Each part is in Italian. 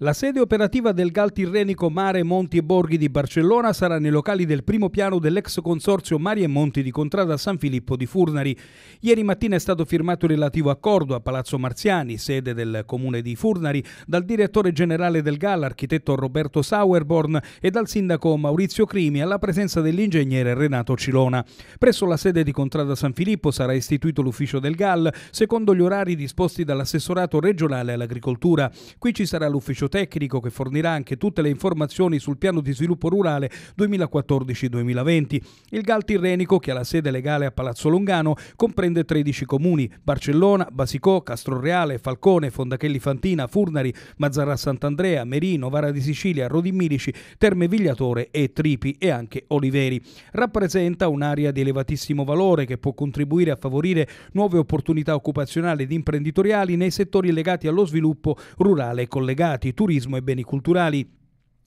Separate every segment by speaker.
Speaker 1: La sede operativa del GAL Tirrenico Mare Monti e Borghi di Barcellona sarà nei locali del primo piano dell'ex consorzio Mari e Monti di Contrada San Filippo di Furnari. Ieri mattina è stato firmato il relativo accordo a Palazzo Marziani, sede del comune di Furnari, dal direttore generale del GAL, architetto Roberto Sauerborn, e dal sindaco Maurizio Crimi alla presenza dell'ingegnere Renato Cilona. Presso la sede di Contrada San Filippo sarà istituito l'ufficio del GAL secondo gli orari disposti dall'assessorato regionale all'agricoltura. Qui ci sarà l'ufficio ufficio tecnico che fornirà anche tutte le informazioni sul piano di sviluppo rurale 2014-2020. Il GAL Tirrenico, che ha la sede legale a Palazzo Longano, comprende 13 comuni, Barcellona, Basicò, Castroreale, Falcone, Fondachelli Fantina, Furnari, Mazzarra Sant'Andrea, Merino, Vara di Sicilia, Rodimilici, Terme Vigliatore e Tripi e anche Oliveri. Rappresenta un'area di elevatissimo valore che può contribuire a favorire nuove opportunità occupazionali ed imprenditoriali nei settori legati allo sviluppo rurale collegati, turismo e beni culturali.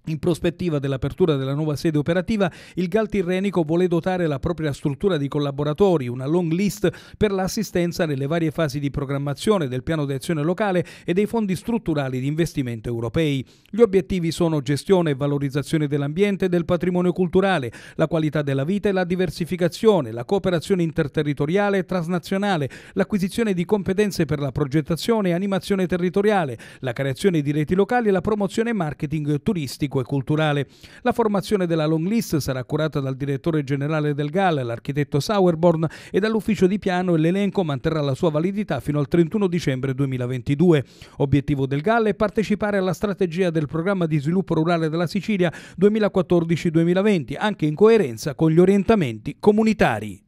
Speaker 1: In prospettiva dell'apertura della nuova sede operativa, il GAL Tirrenico vuole dotare la propria struttura di collaboratori, una long list per l'assistenza nelle varie fasi di programmazione del piano di azione locale e dei fondi strutturali di investimento europei. Gli obiettivi sono gestione e valorizzazione dell'ambiente e del patrimonio culturale, la qualità della vita e la diversificazione, la cooperazione interterritoriale e transnazionale, l'acquisizione di competenze per la progettazione e animazione territoriale, la creazione di reti locali e la promozione e marketing turistico e culturale. La formazione della long list sarà curata dal direttore generale del GAL, l'architetto Sauerborn, e dall'ufficio di piano e l'elenco manterrà la sua validità fino al 31 dicembre 2022. Obiettivo del GAL è partecipare alla strategia del programma di sviluppo rurale della Sicilia 2014-2020, anche in coerenza con gli orientamenti comunitari.